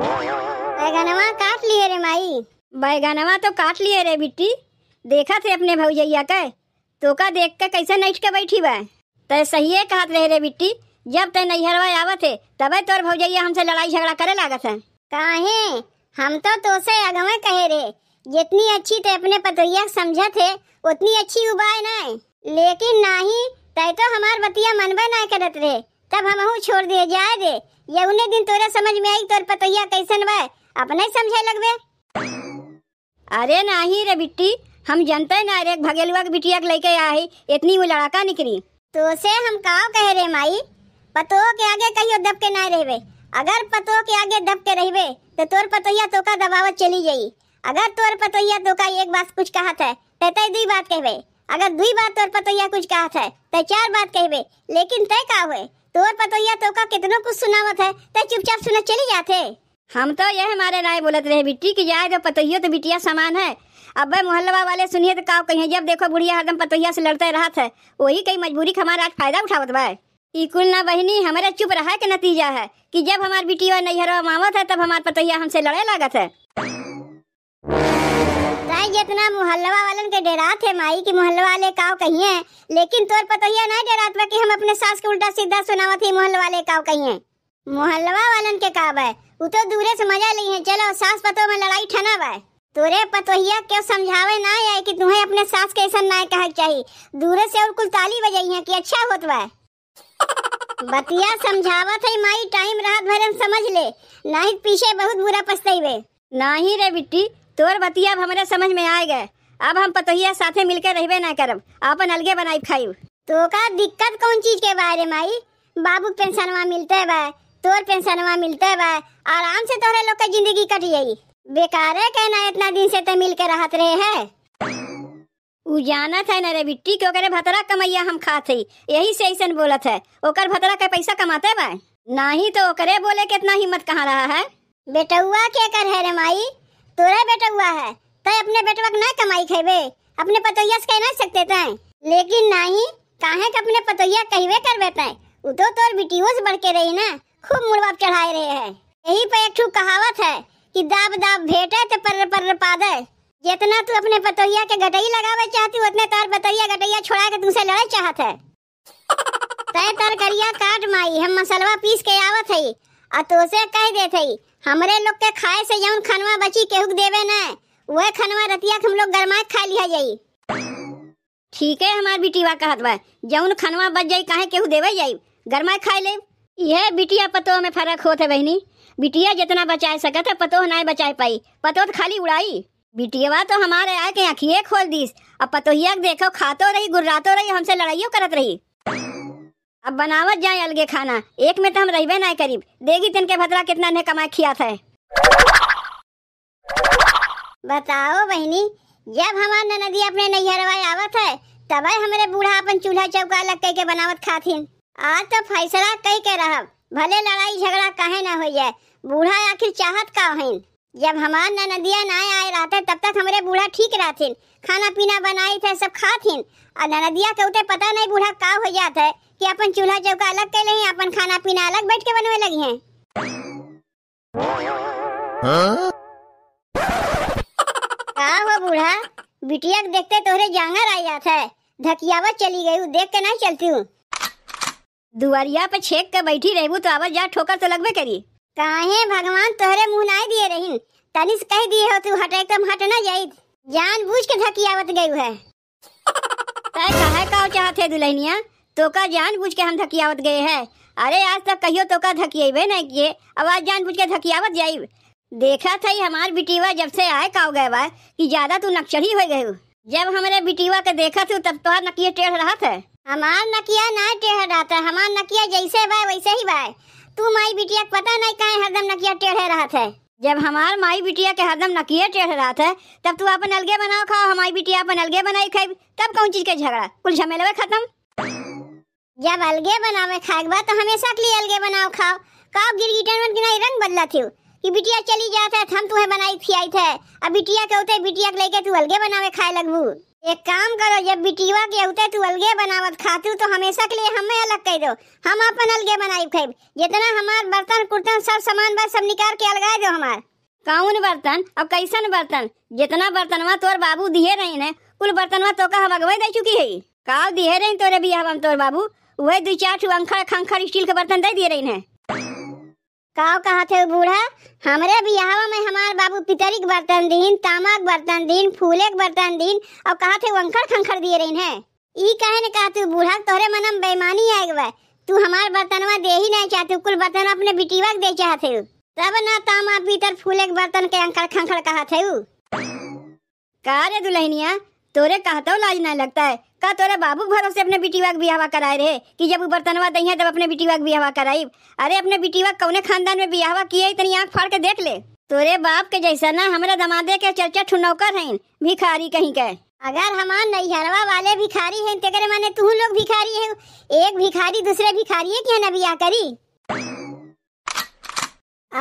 बैगनवा काट लिए रे माई बैगनवा तो काट लिए रे बिट्टी देखा थे अपने भौजैया के तो का देख के कैसे नैठ के बैठी बा ते सही है कहत रहे रे बिट्टी जब ते नैहरवा आवत है तबे तोर भौजैया हमसे लड़ाई झगड़ा करे लागत है काहे हम तो तोसे अगवे कहे रे जितनी अच्छी ते अपने पतरिया समझे थे उतनी अच्छी उबाए नहीं लेकिन नहीं तय तो हमार बतिया मनबे नहीं करत रहे तब हमहू छोड़ दिए जाए दे ये उन्हें दिन तोरा समझ में आई तोर पतैया कैसन बा अपने समझे लगवे अरे नहीं रे बिट्टी हम जनते ना रे भगेलुआ के बिटिया के लेके आई इतनी वो लड़ाका निकली तो से हम काव कह रहे माई पतो के आगे कहियो दब के ना रहबे अगर पतो के आगे दब के रहबे तो तोर पतैया तोका दबावत चली जाई अगर तोर पतैया तोका एक बात कुछ कहत है तय तय दुई बात कहबे अगर दुई बात तोर पतैया कुछ कहत है तय चार बात कहबे लेकिन तय का हुए तोर पतोया तो का कितनो कुछ सुनावत है ते चुपचाप सुना चली जाते हम तो यह हमारे राय बोलत रहे बिट्टी की जाए तो पतोहियो तो बिटिया समान है अब मोहल्ला वाले सुनिए तो का कहीं जब देखो बुढ़िया हरदम पतोहिया से लड़ते रहत है वही कई मजबूरी का हमारा आज फायदा उठावत बा इकुल ना बहनी हमारा चुप रहा के नतीजा है कि जब हमार बिटिया नैहर मावत है तब हमार पतोहिया हमसे लड़े लागत है ये इतना मोहल्ला वालन के डरात है माई की मोहल्ला वाले काव कही है लेकिन तोर पर तो यह ना डरात बा की हम अपने सास के उल्टा सीधा सुनावत थी मोहल्ला वाले काव कही है मोहल्ला वालन के काव है वो तो दूरे से मजा ली है चलो सास पतो में लड़ाई ठना बा तोरे पतोहिया क्यों समझावे ना है कि तुम्हें अपने सास के ऐसा ना कहा चाहिए दूर से और कुल ताली बजाई है कि अच्छा होत बा बतिया समझावा था माई टाइम रात भर समझ ले ना ही पीछे बहुत बुरा पछताई वे ना ही रे बिट्टी तोर बतिया अब हमारे समझ में आए गए अब हम पतोहिया साथे मिलकर रहबे ना करम अपन अलगे बनाई खाइब तो का दिक्कत कौन चीज के बारे में आई बाबू पेंशनवा मिलते बा तोर पेंशनवा मिलते बा आराम से तोरे लोग के जिंदगी कट जाई है कहना इतना दिन से तो मिल के रहत रहे है उ जानत है न रे बिट्टी क्यों करे भतरा कमैया हम खात हई यही से ऐसा बोलत है ओकर भतरा का पैसा कमाते बा नहीं तो ओकरे बोले कितना हिम्मत कहाँ रहा है बेटा हुआ क्या कर है रे माई तोरा बेटा हुआ है तय अपने बेटवा के ना कमाई खेबे अपने पतोइया से कह ना सकते थे लेकिन नहीं काहे के अपने पतोइया कहबे करबे तय उ तो तोर बिटियो से बढ़ के रही ना खूब मुड़वा चढ़ाए रहे है यही पे एक ठू कहावत है कि दाब दाब भेटे तो पर पर पादे जितना तू अपने पतोइया के गटई लगावे चाहती उतने तार बतैया गटैया छोड़ा के तुमसे लड़े चाहत है तय तार करिया काट माई हम मसलवा पीस के आवत है आ तो उसे कह देते हमरे लोग के खाए से जौन खनवा बची केहू देवे न वह खनवा रतिया हम लोग गरमा खा लिया जाई ठीक है हमार बिटिया कहत बा जौन खनवा बच जाई काहे केहू देवे जाई गरमा खा ले यह बिटिया पतो में फर्क होत है बहनी बिटिया जितना बचा सकत है पतो ना बचा पाई पतो तो खाली उड़ाई बिटियवा तो हमारे आके अखिए खोल दीस अब पतोहिया देखो खातो रही गुर्रातो रही हमसे लड़ाइयो करत रही अब बनावत जाए अलगे खाना एक में तो हम रहबे ना करीब देगी तिनके भतरा कितना ने कमाए खिया था बताओ बहनी जब हमार ननदी अपने नैहरवा आवत है तब हमारे बूढ़ा अपन चूल्हा चौका लग के बनावत खाथिन आज तो फैसला कह के रह भले लड़ाई झगड़ा कहे ना हो जाए बूढ़ा आखिर चाहत का हईन जब हमार ननदिया ना आए रहते तब तक हमारे बूढ़ा ठीक रहते खाना पीना बनाए थे सब खा खाथिन और ननदिया के उते पता नहीं बूढ़ा का हो जाता है कि अपन चूल्हा चौका अलग कर लें अपन खाना पीना अलग बैठ के बनवे लगी है हाँ? का हो बूढ़ा बिटिया के देखते तोहरे जांगर आ जाता है धकियावा चली गई देख के नहीं चलती हूँ दुआरिया पे छेक के बैठी रहू तो आवाज जा ठोकर तो लगबे करी काहे भगवान तोहरे मुंह नाय दिए रहिन तनिस कह दिए हो तू हट एकदम हट ना जाई जान बूझ के धकियावत गई है तय कहे का चाहत है दुलहनिया तो का जान बूझ के हम धकियावत गए है अरे आज तक कहियो तो का धकिएबे ना किए अब आज जान बूझ के धकियावत जाई देखा था ही हमार बिटिया जब से आए का गए बा कि ज्यादा तू नक्षरी हो गई जब हमारे बिटिया के देखा तू तब तो नकिया टेढ़ रहा था हमार नकिया ना टेढ़ रहा था हमार नकिया जैसे बा वैसे ही बा तू माई बिटिया को पता नहीं कहे हरदम नकिया टेढ़े रहा है जब हमार माई बिटिया के हरदम नकिए टेढ़ रहा है तब तू अपन अलगे बनाओ खाओ हमारी बिटिया अपन अलगे बनाई खाई तब कौन चीज के झगड़ा कुल झमेले खत्म जब अलगे बनावे खाए के बाद तो हमेशा के लिए अलगे बनाओ खाओ का गिरगिटन में गिनाई रंग बदला थी कि बिटिया चली जाता है हम तुम्हें बनाई खियाई थे अब बिटिया के होते बिटिया के लेके तू अलगे बनावे खाए लगबू एक काम करो जब बिटिया के उतर तू अलगे बनावत खातू तो हमेशा के लिए हमें अलग कह दो हम अपन अलगे बनाई खेब जितना हमार बर्तन कुर्तन सब सामान बस सब निकाल के अलगा दो हमार कौन बर्तन अब कैसन बर्तन जितना बर्तनवा तोर बाबू दिए रही ने कुल बर्तनवा तो का हम अगवे दे चुकी है का दिए रही तोरे भी हम तोर बाबू वही दो चार ठू अंखड़ खंखड़ स्टील के बर्तन दे दिए रही ने काव कहा थे बूढ़ा हमारे बियाहवा में हमार बाबू पितरी के बर्तन दिन तामा के बर्तन दिन फूले के बर्तन दिन और कहा थे वंखड़ खंखड़ दिए रही है ई कहे ने कहा तू बूढ़ा तोरे मन में बेईमानी आए गए तू हमार बर्तनवा दे ही नहीं चाहते कुल बर्तन अपने बिटिवा के दे चाहते तब ना तामा पीतर फूले के बर्तन के अंखड़ खंखड़ कहा थे कहा रे दुल्हनिया तोरे कहतो लाज ना लगता है का तोरे बाबू भरोसे अपने बिटिवा के बियाहवा कराए रहे कि जब बर्तनवा दही तब अपने बिटिवा के बियाहवा कराई अरे अपने बिटिवा कौने खानदान में बियाहवा किए तनी आँख फाड़ के देख ले तोरे बाप के जैसा ना हमारे दमादे के चर्चा ठुनौकर है भिखारी कहीं के अगर हमारे नैहरवा वाले भिखारी है तेरे माने तू लोग भिखारी है एक भिखारी दूसरे भिखारी के ना बिया करी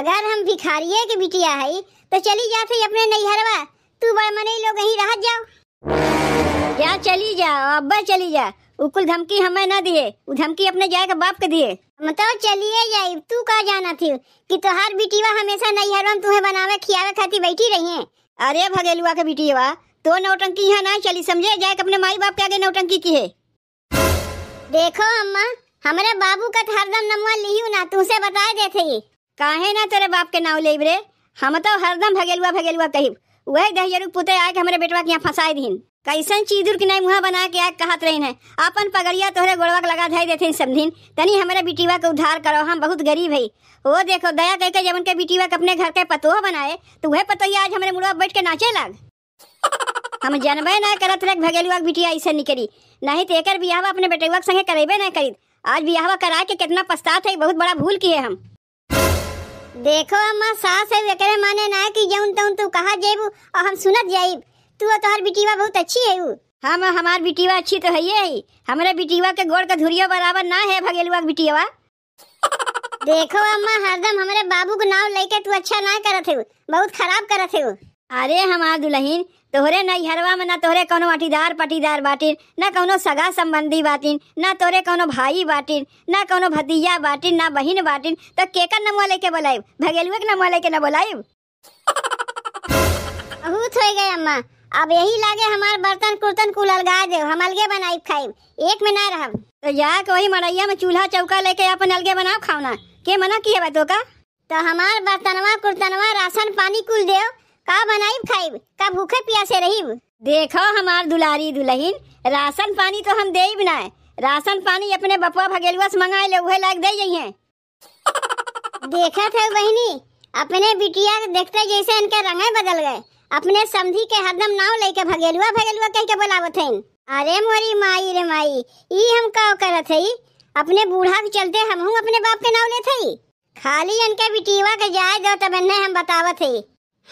अगर हम भिखारी के बिटिया है तो चली जाते अपने नैहरवा तू बड़े मने लोग यही रह जाओ क्या चली जा अब्बा चली जा उकुल धमकी हमें ना दिए धमकी अपने जाए के बाप के दिए मतलब चलिए जाए तू कहा जाना थी कि तोहार बिटिया हमेशा नई हर तुम्हें बनावे खियावे खाती बैठी रही है अरे भगेलुआ के बिटिया तो नौटंकी यहाँ ना चली समझे जाए अपने माई बाप के आगे नौटंकी की है देखो अम्मा हमारे बाबू का हरदम नमवा लियू ना तुमसे बता देते थे काहे ना तेरे बाप के नाव ले रे हम तो हरदम भगेलुआ भगेलुआ कही वही दहियरू पुते आए के हमारे बेटवा के यहाँ फंसाए दिन कैसन चीदुर के नहीं मुहा बना के आग कहत रही है अपन पगड़िया तोहरे गोड़वा के लगा धाई देते सब दिन तनी हमारे बिटिवा के उधार करो हम बहुत गरीब है वो देखो दया कह के जब उनके बिटिवा के अपने घर के पतोह बनाए तो वह पतोहिया आज हमारे मुड़वा बैठ के नाचे लाग हम जनबे न करत रहे भगेलुआ के बिटिया ऐसे निकली नहीं तो एक बियाहवा अपने बेटवा के संगे करेबे ना करी आज बियाहवा करा के कितना पछतात है बहुत बड़ा भूल किए हम देखो अम्मा सास है वेकरे माने ना कि जउन तौन तू तो कहा जेबू और हम सुनत जाइब तू तो हर बिटिवा बहुत अच्छी है हम हाँ, हमार बिटिवा अच्छी तो है ही हमरे बिटिवा के गोड़ का धुरियो बराबर ना है भगेलुआ के बिटिवा देखो अम्मा हरदम हमरे बाबू को नाव लेके तू अच्छा ना करत है बहुत खराब करत है अरे हमार दुलहिन तोहरे न इहरवा में न तोहरे कोनो अठीदार पटीदार बाटिन न कोनो सगा संबंधी बाटिन न तोहरे कोनो भाई बाटिन न कोनो भतीजा बाटिन न बहिन बाटिन तो केकर न मोले के बोलाइब भगेलुए के न मोले के न बोलाइब अहूत हो गए अम्मा अब यही लागे हमार बर्तन कुर्तन कुल अलगा दे हम अलगे बनाई खाइब एक में ना रहब तो के वही मड़ैया में चूल्हा चौका लेके अपन अलगे बनाओ खाना के मना किए बा तो का तो हमार बर्तनवा कुर्तनवा राशन पानी कुल देव का बनाई खाइब का भूखे प्यासे रही देखो हमार दुलारी दुलहिन राशन पानी तो हम दे ना राशन पानी अपने बपुआ भगेलुआ से मंगाए ले उहे लाग दे जाइए देखा था बहनी अपने बिटिया देखते जैसे इनके रंग बदल गए अपने समझी के हरदम नाव लेके भगेलुआ भगेलुआ कह के बुलावत हैं अरे मोरी माई रे माई ई हम का करत है अपने बूढ़ा के चलते हम हूँ अपने बाप के नाव लेते खाली इनके बिटिया के जाए दो तब इन्हें हम बतावत है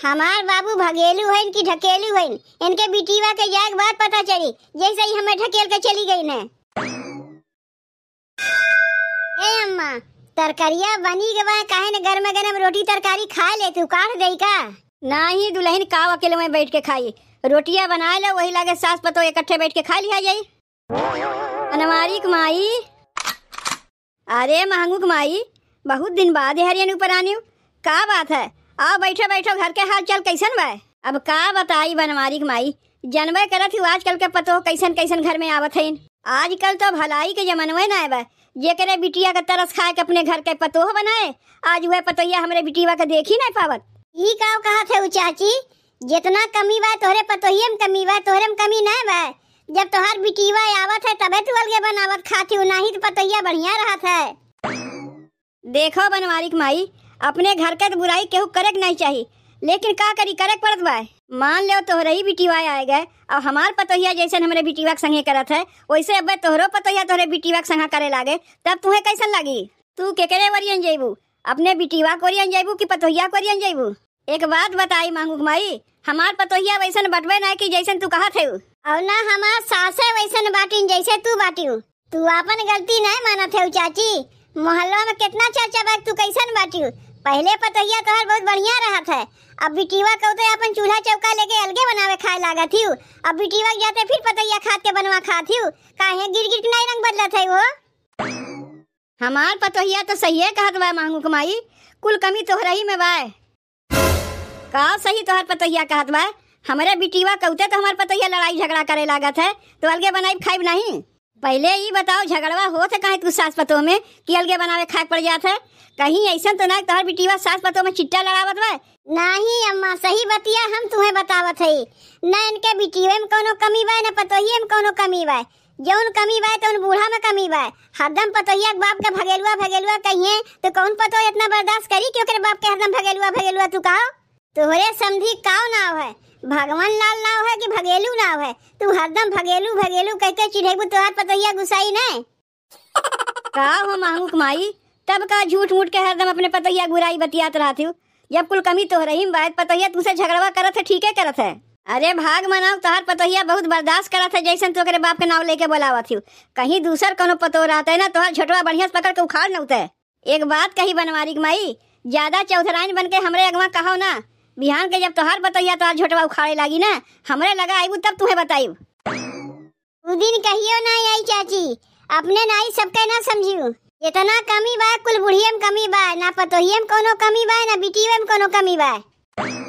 हमार बाबू भगेलू है इनकी ढकेलू है इनके बिटिया के जाए बात पता चली जैसे ही हमें ढकेल के चली गई ने ए अम्मा तरकारिया बनी गवा काहे ने गर्म गर्म रोटी तरकारी खा ले तू काट दई का नहीं दुल्हन का अकेले में बैठ के खाई रोटियां बना लो वही लगे सास पतो इकट्ठे बैठ के खा लिया जाई अनमारी कमाई अरे महंगू कमाई बहुत दिन बाद हरियन ऊपर आनी का बात है आ बैठो बैठो घर के हाल चाल कैसन बा अब का बताई बनमारी माई जनवे करत हूँ आजकल के पतो कैसन कैसन घर में आवत है आजकल तो भलाई के जमनवे ना आए जेकरे बिटिया का तरस खाए के अपने घर के पतोह बनाए आज वह पतोहिया हमारे बिटिया का देख ही नहीं पावत ई का कहा थे चाची जितना कमी बा तोहरे पतोहिए में कमी बा तोहरे में कमी नहीं बा जब तोहार बिटिया आवत है तबे तू अलगे बनावत खाती ना ही तो पतोहिया बढ़िया रहा है देखो बनवारी माई अपने घर का तो बुराई केहू करक नहीं चाहिए लेकिन का करी करे पड़त बा मान लो तोहरे ही बिटिवा आए गए और हमार पतोहिया जैसे हमारे बिटिवा के संगे करत है वैसे अब तोहरो पतोहिया तोहरे बिटिवा के संगा करे लागे तब तुहे कैसन लगी तू केकरे वरियन जेबू अपने बिटिवा को वरियन जेबू की पतोहिया को वरियन जेबू एक बात बताई मांगू माई हमार पतोहिया वैसन बटवे ना की जैसन तू कहा थे और ना हमार सासे वैसन बाटी जैसे तू बाटी तू अपन गलती नहीं मानत है चाची मोहल्ला में कितना चर्चा बा तू कैसन बाटी पहले पतहिया तोहर बहुत बढ़िया रहा था अब बिटिवा तो अपन चूल्हा चौका लेके अलगे बनावे खाए लागत थी अब बिटिवा जाते फिर पतहिया खाद के बनवा खा थी काहे गिर गिर नहीं रंग बदलत है वो हमार पतोहिया तो सही है कहत बा मांगू कमाई कुल कमी तोहर ही में बाय का सही तोहर पतोहिया कहत बा हमारे बिटिवा कहते तो हमारे पतोहिया लड़ाई झगड़ा करे लागत है तो अलगे बनाई खाई नहीं पहले ही बताओ झगड़वा हो थे कहे तू सास पतो में कि अलगे बनावे खाक पड़ जाते कहीं ऐसा तो ना तोहर बिटिया सास पतो में चिट्टा लड़ावत बा नहीं अम्मा सही बतिया हम तुम्हें बतावत है न इनके बिटिया में कोनो कमी बा न पतोहिए में कोनो कमी बा उन कमी बाय तो उन बूढ़ा में कमी बाय हरदम पतोहिया बाप का भगेलुआ भगेलुआ कहिए तो कौन पतो इतना बर्दाश्त करी कि बाप के हरदम भगेलुआ भगेलुआ तू कहो तुहरे समझी काव नाव है भगवान लाल नाव है कि भगेलू नाव है तू हरदम भगेलू भगेलू कह के चिढ़ेबू तोहर पतैया गुसाई न का हो माहूक माई तब का झूठ मूठ के हरदम अपने पतैया गुराई बतियात रहा थी जब कुल कमी तो रही बात पतैया तुमसे झगड़वा करत है ठीक है करत है अरे भाग मनाओ तहर पतोहिया बहुत बर्दाश्त करा था जैसे तो तोहरे बाप के नाम लेके बोलावा थी कहीं दूसर कोनो पतो रहता है ना तोहर छोटवा बढ़िया से पकड़ के उखाड़ न उतर एक बात कही बनवारी माई ज्यादा चौधराइन बन के हमारे अगवा कहो ना बिहान के जब तोहार बतैया तो आज झोटवा उखाड़े लागी ना हमरे लगा आईबू तब तुम्हें बताईब उ दिन कहियो ना आई चाची अपने नाई सबके ना समझियो इतना कमी बा कुल बुढ़िया में कमी बा ना पतोहिया में कोनो कमी बा ना बिटिया में कोनो कमी बा